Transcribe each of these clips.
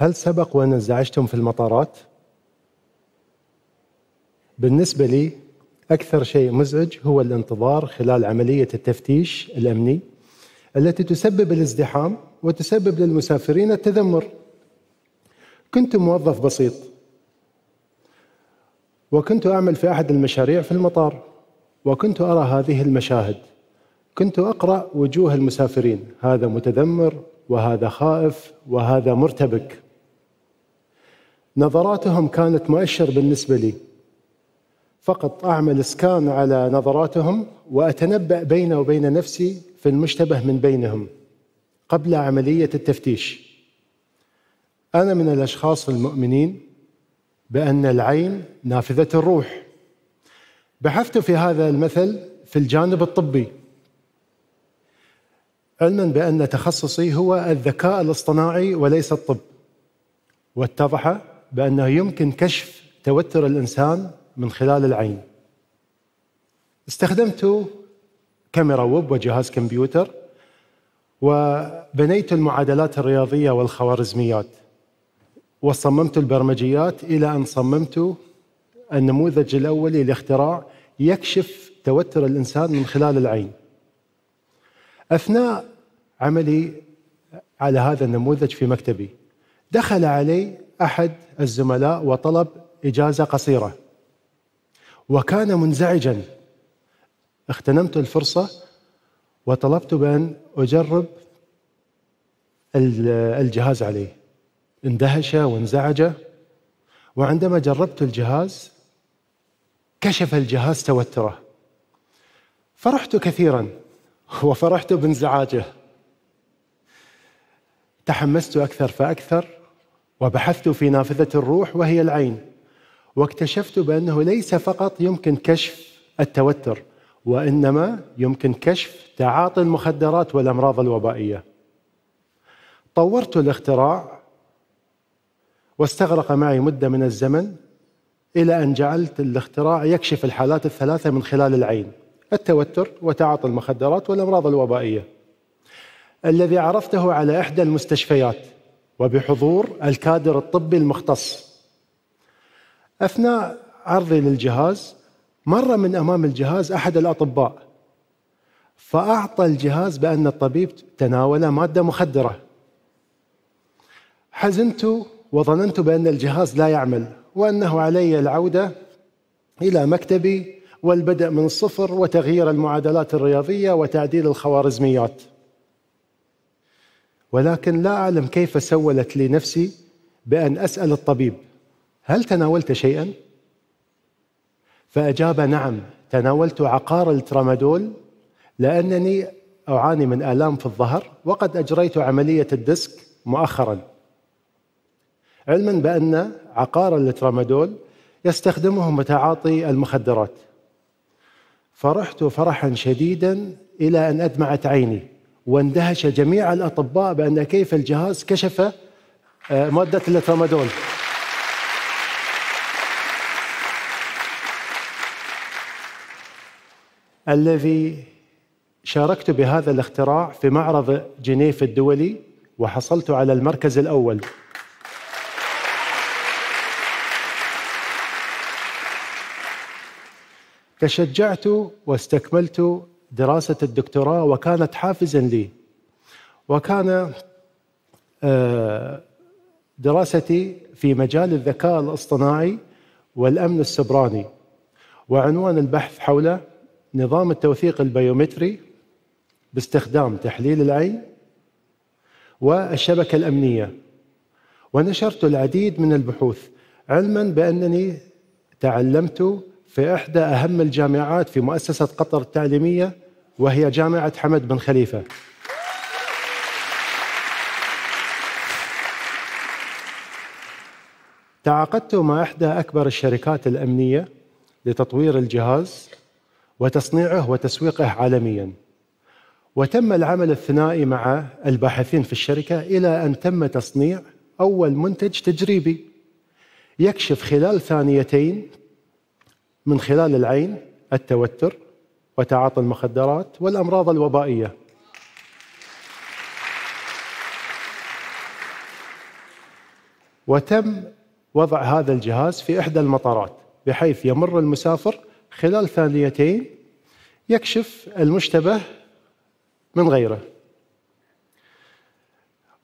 هل سبق وأن انزعجتم في المطارات؟ بالنسبة لي أكثر شيء مزعج هو الانتظار خلال عملية التفتيش الأمني التي تسبب الازدحام وتسبب للمسافرين التذمر. كنت موظف بسيط وكنت أعمل في أحد المشاريع في المطار وكنت أرى هذه المشاهد كنت أقرأ وجوه المسافرين هذا متذمر وهذا خائف وهذا مرتبك نظراتهم كانت مؤشر بالنسبة لي فقط أعمل سكان على نظراتهم وأتنبأ بيني وبين نفسي في المشتبه من بينهم قبل عملية التفتيش أنا من الأشخاص المؤمنين بأن العين نافذة الروح بحثت في هذا المثل في الجانب الطبي علما بأن تخصصي هو الذكاء الاصطناعي وليس الطب واتضح بأنه يمكن كشف توتر الإنسان من خلال العين استخدمت كاميرا ويب وجهاز كمبيوتر وبنيت المعادلات الرياضية والخوارزميات وصممت البرمجيات إلى أن صممت النموذج الأولي لاختراع يكشف توتر الإنسان من خلال العين أثناء عملي على هذا النموذج في مكتبي دخل علي احد الزملاء وطلب اجازه قصيره وكان منزعجا اغتنمت الفرصه وطلبت بان اجرب الجهاز عليه اندهش وانزعج وعندما جربت الجهاز كشف الجهاز توتره فرحت كثيرا وفرحت بانزعاجه تحمست اكثر فاكثر وبحثت في نافذة الروح وهي العين واكتشفت بأنه ليس فقط يمكن كشف التوتر وإنما يمكن كشف تعاطي المخدرات والأمراض الوبائية طورت الاختراع واستغرق معي مدة من الزمن إلى أن جعلت الاختراع يكشف الحالات الثلاثة من خلال العين التوتر وتعاطي المخدرات والأمراض الوبائية الذي عرفته على إحدى المستشفيات وبحضور الكادر الطبي المختص اثناء عرضي للجهاز مر من امام الجهاز احد الاطباء فاعطى الجهاز بان الطبيب تناول ماده مخدره حزنت وظننت بان الجهاز لا يعمل وانه علي العوده الى مكتبي والبدء من الصفر وتغيير المعادلات الرياضيه وتعديل الخوارزميات ولكن لا أعلم كيف سولت لي نفسي بأن أسأل الطبيب هل تناولت شيئا؟ فأجاب نعم تناولت عقار الترامادول لأنني أعاني من آلام في الظهر وقد أجريت عملية الديسك مؤخرا علما بأن عقار الترامادول يستخدمه متعاطي المخدرات فرحت فرحا شديدا إلى أن أدمعت عيني واندهش جميع الأطباء بأن كيف الجهاز كشف آه، مادة الترامادول الذي شاركت بهذا الاختراع في معرض جنيف الدولي وحصلت على المركز الأول تشجعت واستكملت دراسة الدكتوراه وكانت حافزا لي وكان آه، دراستي في مجال الذكاء الاصطناعي والأمن السبراني وعنوان البحث حول نظام التوثيق البيومتري باستخدام تحليل العين والشبكة الأمنية ونشرت العديد من البحوث علما بأنني تعلمت في إحدى أهم الجامعات في مؤسسة قطر التعليمية وهي جامعة حمد بن خليفة تعاقدت مع إحدى أكبر الشركات الأمنية لتطوير الجهاز وتصنيعه وتسويقه عالمياً وتم العمل الثنائي مع الباحثين في الشركة إلى أن تم تصنيع أول منتج تجريبي يكشف خلال ثانيتين من خلال العين التوتر وتعاطي المخدرات والامراض الوبائيه وتم وضع هذا الجهاز في احدى المطارات بحيث يمر المسافر خلال ثانيتين يكشف المشتبه من غيره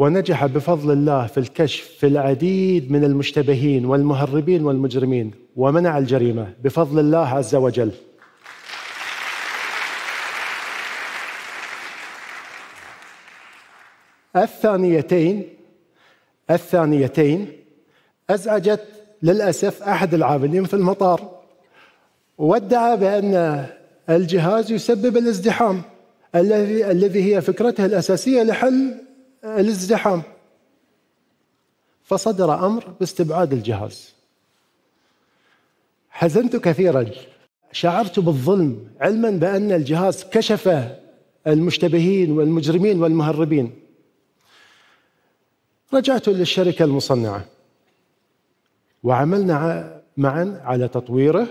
ونجح بفضل الله في الكشف في العديد من المشتبهين والمهربين والمجرمين ومنع الجريمه بفضل الله عز وجل. الثانيتين الثانيتين ازعجت للاسف احد العاملين في المطار وادعى بان الجهاز يسبب الازدحام الذي الذي هي فكرته الاساسيه لحل الازدحام فصدر امر باستبعاد الجهاز حزنت كثيرا شعرت بالظلم علما بان الجهاز كشف المشتبهين والمجرمين والمهربين رجعت للشركه المصنعه وعملنا معا على تطويره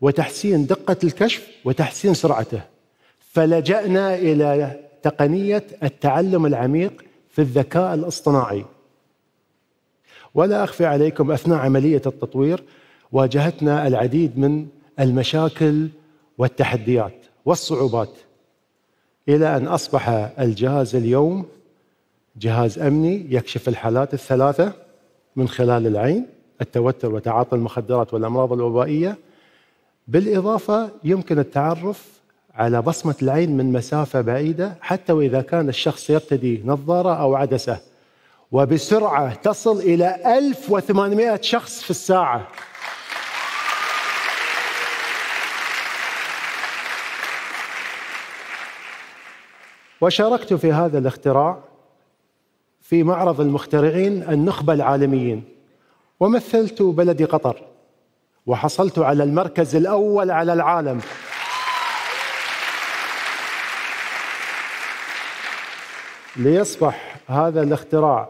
وتحسين دقه الكشف وتحسين سرعته فلجانا الى تقنيه التعلم العميق في الذكاء الاصطناعي ولا اخفي عليكم اثناء عمليه التطوير واجهتنا العديد من المشاكل والتحديات والصعوبات الى ان اصبح الجهاز اليوم جهاز امني يكشف الحالات الثلاثه من خلال العين التوتر وتعاطي المخدرات والامراض الوبائيه بالاضافه يمكن التعرف على بصمة العين من مسافة بعيدة حتى وإذا كان الشخص يرتدي نظارة أو عدسة وبسرعة تصل إلى 1800 شخص في الساعة وشاركت في هذا الاختراع في معرض المخترعين النخبة العالميين ومثلت بلدي قطر وحصلت على المركز الأول على العالم ليصبح هذا الاختراع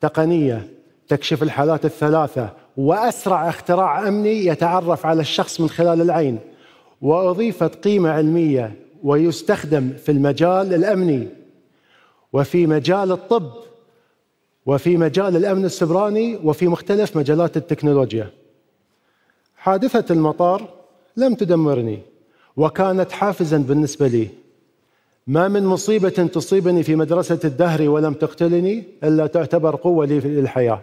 تقنيه تكشف الحالات الثلاثه واسرع اختراع امني يتعرف على الشخص من خلال العين واضيفت قيمه علميه ويستخدم في المجال الامني وفي مجال الطب وفي مجال الامن السبراني وفي مختلف مجالات التكنولوجيا. حادثه المطار لم تدمرني وكانت حافزا بالنسبه لي ما من مصيبة تصيبني في مدرسة الدهر ولم تقتلني إلا تعتبر قوة لي للحياة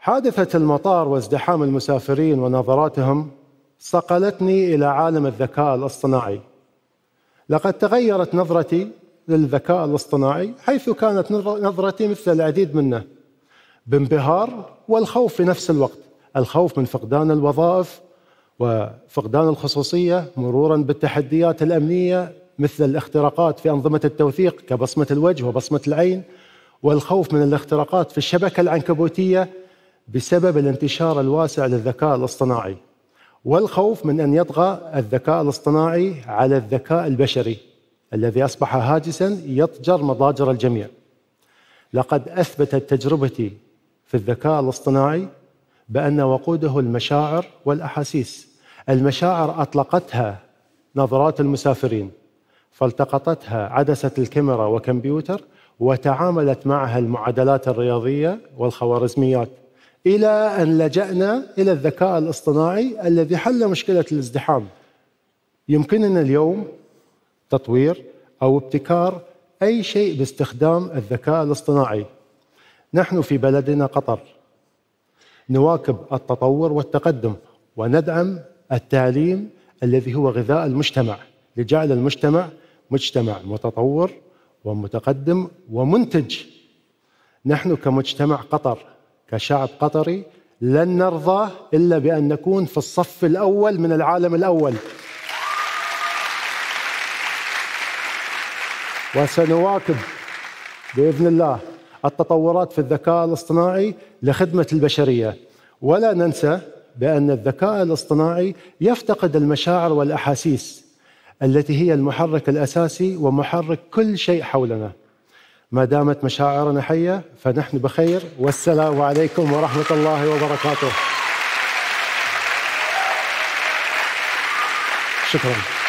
حادثة المطار وازدحام المسافرين ونظراتهم صقلتني إلى عالم الذكاء الاصطناعي لقد تغيرت نظرتي للذكاء الاصطناعي حيث كانت نظرتي مثل العديد منا بانبهار والخوف في نفس الوقت الخوف من فقدان الوظائف وفقدان الخصوصيه مرورا بالتحديات الامنيه مثل الاختراقات في انظمه التوثيق كبصمه الوجه وبصمه العين والخوف من الاختراقات في الشبكه العنكبوتيه بسبب الانتشار الواسع للذكاء الاصطناعي والخوف من ان يطغى الذكاء الاصطناعي على الذكاء البشري الذي اصبح هاجسا يضجر مضاجر الجميع. لقد اثبتت تجربتي في الذكاء الاصطناعي بان وقوده المشاعر والاحاسيس المشاعر أطلقتها نظرات المسافرين فالتقطتها عدسة الكاميرا وكمبيوتر وتعاملت معها المعادلات الرياضية والخوارزميات إلى أن لجأنا إلى الذكاء الاصطناعي الذي حل مشكلة الازدحام يمكننا اليوم تطوير أو ابتكار أي شيء باستخدام الذكاء الاصطناعي نحن في بلدنا قطر نواكب التطور والتقدم وندعم التعليم الذي هو غذاء المجتمع لجعل المجتمع مجتمع متطور ومتقدم ومنتج نحن كمجتمع قطر كشعب قطري لن نرضى الا بان نكون في الصف الاول من العالم الاول وسنواكب باذن الله التطورات في الذكاء الاصطناعي لخدمه البشريه ولا ننسى بأن الذكاء الاصطناعي يفتقد المشاعر والأحاسيس التي هي المحرك الأساسي ومحرك كل شيء حولنا ما دامت مشاعرنا حية فنحن بخير والسلام عليكم ورحمة الله وبركاته شكراً